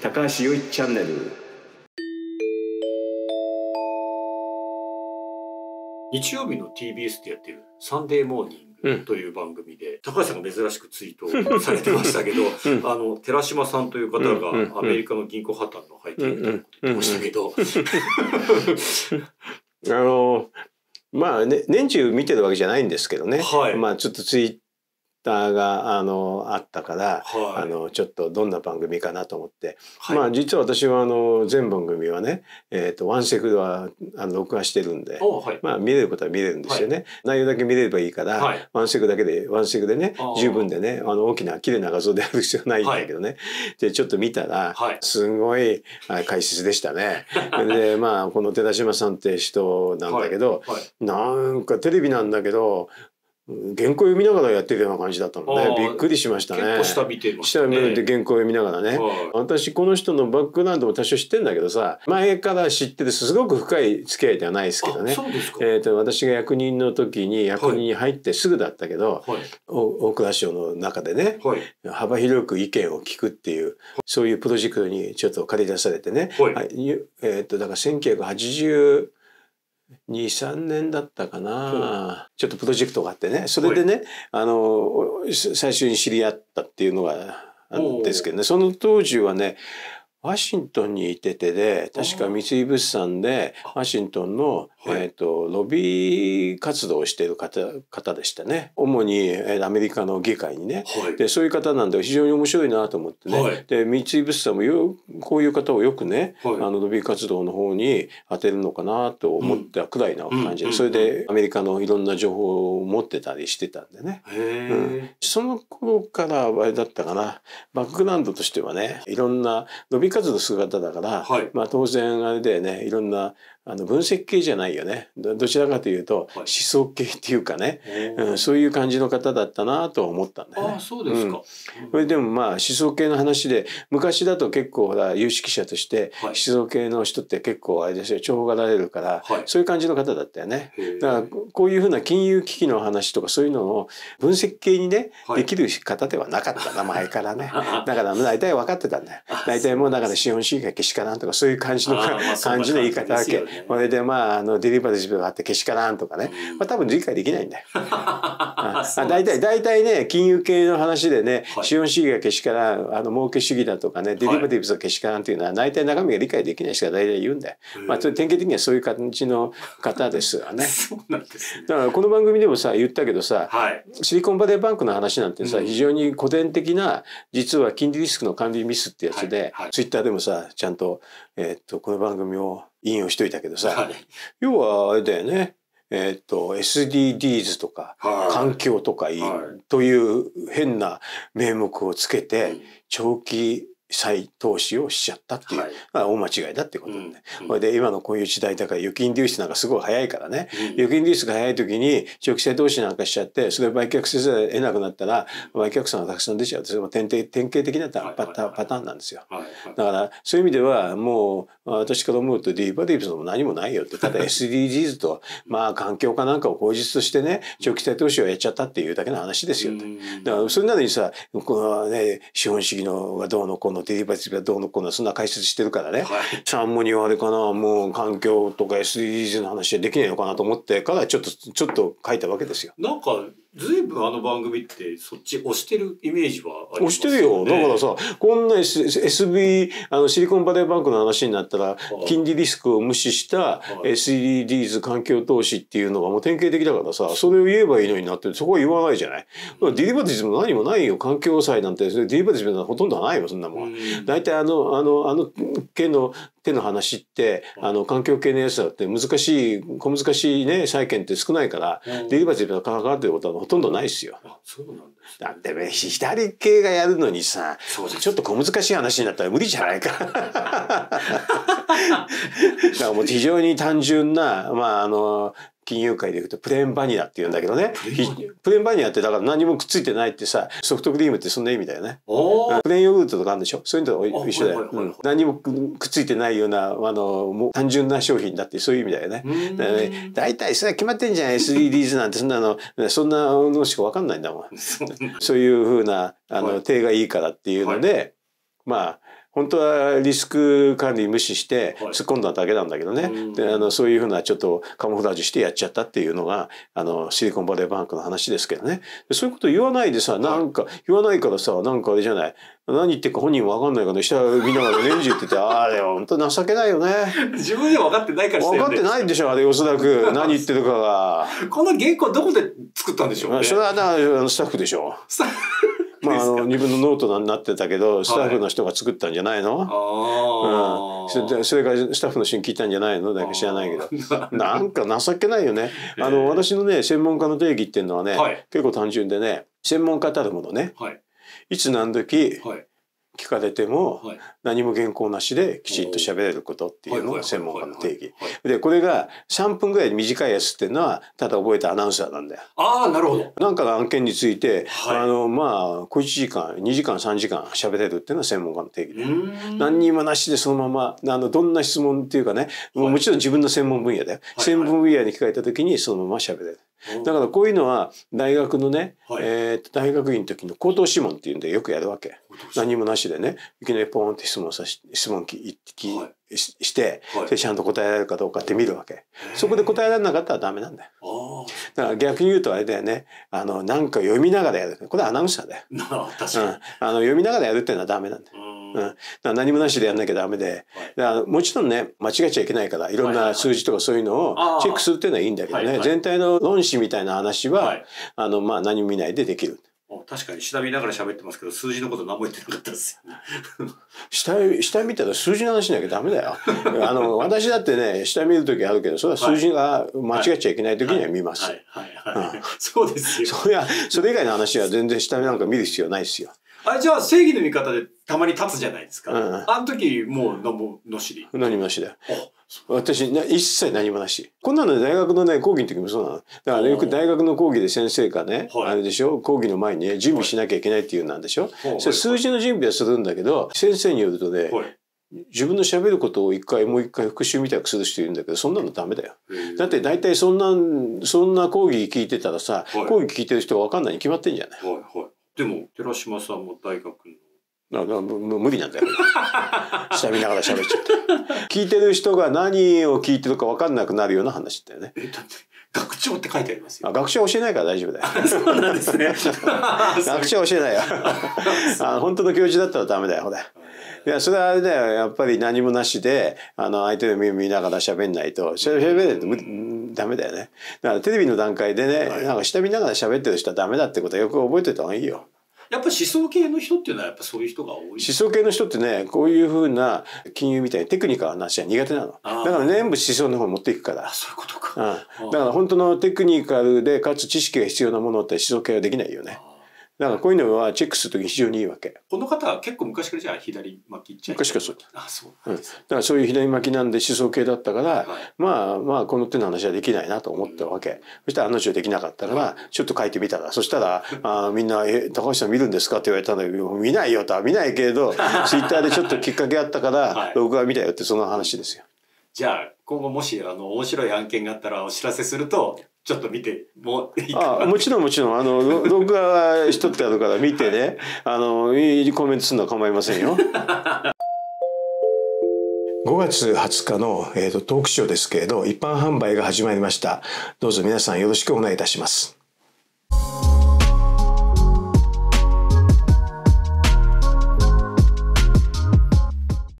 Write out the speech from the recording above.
高橋よいチャンネル日曜日の TBS でやってる「サンデーモーニング」という番組で、うん、高橋さんが珍しくツイートされてましたけど、うん、あの寺島さんという方がアメリカの銀行破綻の背景みた言ってましたけど。あのまあ、ね、年中見てるわけじゃないんですけどね、はい、まあちょっとツイターがあのあったから、はい、あのちょっとどんな番組かなと思って、はい、まあ実は私はあの全番組はね、えーと、ワンセクはあの録画してるんで、はい、まあ見れることは見れるんですよね、内容だけ見れればいいから、ワンセクだけでワンセクでね十分でねあの大きな綺麗な画像である必要ないんだけどね、でちょっと見たら、すごい解説でしたね。でまあこの寺島さんって人なんだけど、なんかテレビなんだけど原稿読みながらやってるような感じだったので、びっくりしましたね。結構下見てま、ね、下見て原稿読みながらね。私この人のバックグラウンドも多少知ってんだけどさ、前から知っててすごく深い付き合いではないですけどね。えっ、ー、と私が役人の時に役人に入ってすぐだったけど、はい、大蔵省の中でね、はい、幅広く意見を聞くっていう、そういうプロジェクトにちょっと借り出されてね、はい、えっ、ー、とだから1980 23年だったかな、ちょっとプロジェクトがあってねそれでね、あの最初に知り合ったっていうのがあるんですけどねその当時はねワシントンにいててで確か三井物産でワシントンのえーと、ロビー活動をしている方方でしたね主にアメリカの議会にね、はい、でそういう方なんで非常に面白いなと思ってね、はい、で三井物産もよこういう方をよくね、はい、あのロビー活動の方に当てるのかなと思ったくらいな感じで、うん、それでアメリカのいろんな情報を持ってたりしてたんでね、うん、その頃からあれだったかなバックグラウンドとしてはねいろんなロビー活動する方だから、まあ、当然あれでねいろんなあの分析系じゃないよねどちらかというと思想系っていうかね、はい、うん、そういう感じの方だったなと思ったんだよね。あそうですか、うん、でもまあ思想系の話で昔だと結構ほら有識者として思想系の人って結構あれですよ重宝がられるから、はい、そういう感じの方だったよね。だからこういうふうな金融危機の話とかそういうのを分析系にね、できる方ではなかった名 前からねだから大体分かってたんだよ。大体もうだから資本主義がけしかなんとかそういう感じの感じの言い方だけ。これでまああのデリバリーがあってけしからんとかね、まあ、多分理解できないんだよ。大体大体ね金融系の話でね、資本主義がけしからんあの儲け主義だとかねデリバティブスがけしからんっていうのは大体中身が理解できない人が大体言うんだよ。まあ、典型的にはそういう感じの方ですよね。そうなんです、ね、だからこの番組でもさ言ったけどさ、はい、シリコンバレーバンクの話なんてさ、うん、非常に古典的な実は金利リスクの管理ミスってやつで、はいはい、ツイッターでもさちゃんと,、えー、っとこの番組を引用しといたけどさ、はい、要はあれだよねえっ、ー、と SDGs とか、環境とかいい、はい、という変な名目をつけて長期再投資をしちゃったっていう、はい、大間違いだってことで、うん、これで今のこういう時代だから預金流出なんかすごい早いからね、うん、預金流出が早い時に長期債投資なんかしちゃってそれ売却せざるを得なくなったら売却損がたくさん出ちゃうそれも典型典型的なパターンなんですよ、はいはい、だからそういう意味ではもう私から思うとディーバディープスも何もないよってただ SDGs とまあ環境かなんかを口実としてね長期債投資をやっちゃったっていうだけの話ですようん、だからそれなのにさこのね資本主義のがどうのこうののデリバティブはどうのこうのそんな解説してるからね、はい、シャンモニはあれかなもう環境とか SDGs の話はできないのかなと思ってからちょっとちょっと書いたわけですよ。なんかずいぶんあの番組ってそっち押してるイメージは押してるよ。だからさ、こんな SB、あの、シリコンバレーバンクの話になったら、金利リスクを無視した s d s 環境投資っていうのがもう典型的だからさ、それを言えばいいのになって、そこは言わないじゃない。ディリバティズム何もないよ。環境債なんて、ディリバティズムはほとんどないよ、そんなもん。大体あの、あの、あの、県の手の話って、あの、環境系のやつだって難しい、小難しいね、債券って少ないから、デリバティブな関わってることはほとんどないですよ。あ、そうなんだ。だってね、左系がやるのにさ、ちょっと小難しい話になったら無理じゃないか。だからもう非常に単純な、まああの、金融界でいうとプレーンバニラって言うんだけどねプレーンバニラってだから何もくっついてないってさソフトクリームってそんな意味だよね、プレーンヨーグルトとかあるんでしょそういうのと一緒だよ、何もくっついてないようなあの単純な商品だってそういう意味だよね大体、ね、それは決まってんじゃない SDGs なんてそんなのそんなのしか分かんないんだもん そういうふうなあの、はい、手がいいからっていうので、はい、まあ本当はリスク管理無視して突っ込んだだけなんだけどね、はい、であのそういうふうなちょっとカモフラージュしてやっちゃったっていうのがあのシリコンバレーバンクの話ですけどねそういうこと言わないでさなんか言わないからさなんかあれじゃない何言ってるか本人わかんないから下見ながらレンジ言っててああでも本当情けないよね 自分でも分かってないから分かってないでしょあれおそらく 何言ってるかがこの原稿どこで作ったんでしょう、ね、それはなスタッフでしょうまあ、あの自分のノートになってたけどスタッフの人が作ったんじゃないの、はいうん、それからスタッフの人に聞いたんじゃないのだけ知らないけど なんか情けないよね。あの私のね専門家の定義っていうのはね、はい、結構単純でね専門家たるものね、はい、いつ何時、聞かれても、はい、何も原稿なしできちんと喋れることっていうのが専門家の定義。でこれが3分ぐらい短いやつっていうのはただ覚えたアナウンサーなんだよ。ああなるほど。なんかの案件について、はい、あのまあ小1時間2時間3時間喋れるっていうのは専門家の定義で何にもなしでそのままあのどんな質問っていうかね、はい、もちろん自分の専門分野だよ。はい、専門分野に聞かれた時にそのまま喋れる。だからこういうのは大学のね、えー、大学院の時の口頭諮問っていうんでよくやるわけ。何もなしでねいきなりポーンって質問さし質問きき、はい、しして、はい、ちゃんと答えられるかどうかって見るわけ、そこで答えられなかったらダメなんだよだから逆に言うとあれだよねあのなんか読みながらやるこれアナウンサーだよ、うん、あの読みながらやるっていうのはダメなんだようん、何もなしでやんなきゃダメで、はい、もちろんね間違っちゃいけないからいろんな数字とかそういうのをチェックするっていうのはいいんだけどね、はいはい、全体の論旨みたいな話は、はい、あのまあ、何も見ないでできる。確かに下見ながら喋ってますけど数字のこと何も言ってなかったですよ、ね、下下見たら数字の話しなきゃダメだよ あの私だってね下見る時あるけどそれは数字が間違っちゃいけない時には見ます、はいはいはい、そうですよそりゃ、それ以外の話は全然下見なんか見る必要ないですよあれじゃあ正義の味方でたまに立つじゃないですか、うん、あの時もう何ものしり何もしだよ私、な一切何もなし。こんなの大学のね、講義の時もそうなの。だから、ね、よく大学の講義で先生がね、あれでしょ、講義の前に、ね、準備しなきゃいけないっていうなんでしょ。はい、それ数字の準備はするんだけど、先生によるとね、自分のしゃべることを一回もう一回復習みたいくする人いるんだけどそんなのダメだよ。だって大体そんなそんな講義聞いてたらさ、講義聞いてる人が分かんないに決まってんじゃない。はいはい、でも寺島さんも大学のなな無理なんだよ。下見ながら喋っちゃって。聞いてる人が何を聞いてるか分かんなくなるような話だよね。えだって学長って書いてありますよ。あ学長教えないから大丈夫だよ。そうなんですね。学長教えないよ。あ本当の教授だったらダメだよほら。いやそれはあれだよやっぱり何もなしであの相手の目見ながら喋んないと喋れないとダメだよね。だからテレビの段階でね、なんか下見ながら喋ってる人はダメだってことはよく覚えておいた方がいいよ。やっぱ思想系の人っていうのはやっぱそういう人が多い思想系の人ってねこういうふうな金融みたいなテクニカルな話は苦手なのだから全部思想の方に持っていくからそういうことか、うん、だから本当のテクニカルでかつ知識が必要なものって思想系はできないよね。なんかこういうのはチェックするときに非常にいいわけ。この方は結構昔からじゃあ左巻きちゃ昔からそう。あそう、うん。だからそういう左巻きなんで思想系だったから、はい、まあまあこの手の話はできないなと思ったわけ。うん、そしたら話はできなかったから、ちょっと書いてみたら、そしたら、あみんな、え、高橋さん見るんですかって言われたんだけど、見ないよとは見ないけれど、ツイッターでちょっときっかけあったから、録画見たよってその話ですよ。はい、じゃあ今後もしあの面白い案件があったらお知らせするとちょっと見てもいいあもちろんもちろんあの録画しとってあるから見てねあのいいコメントするのは構いませんよ。5 月20日の、えーと、とトークショーですけれど一般販売が始まりましたどうぞ皆さんよろしくお願いいたします。